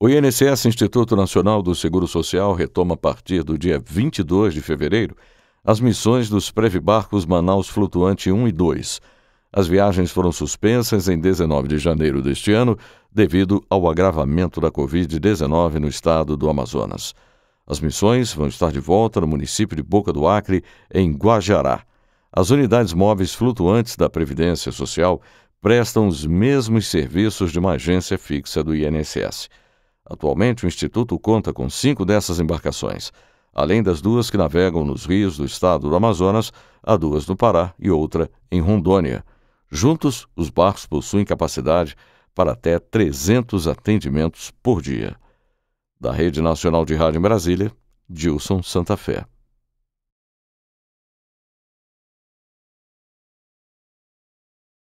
O INSS, Instituto Nacional do Seguro Social, retoma a partir do dia 22 de fevereiro as missões dos Previbarcos Manaus Flutuante 1 e 2. As viagens foram suspensas em 19 de janeiro deste ano devido ao agravamento da Covid-19 no estado do Amazonas. As missões vão estar de volta no município de Boca do Acre, em Guajará. As unidades móveis flutuantes da Previdência Social prestam os mesmos serviços de uma agência fixa do INSS. Atualmente, o Instituto conta com cinco dessas embarcações, além das duas que navegam nos rios do estado do Amazonas, há duas no Pará e outra em Rondônia. Juntos, os barcos possuem capacidade para até 300 atendimentos por dia. Da Rede Nacional de Rádio em Brasília, Dilson Santa Fé.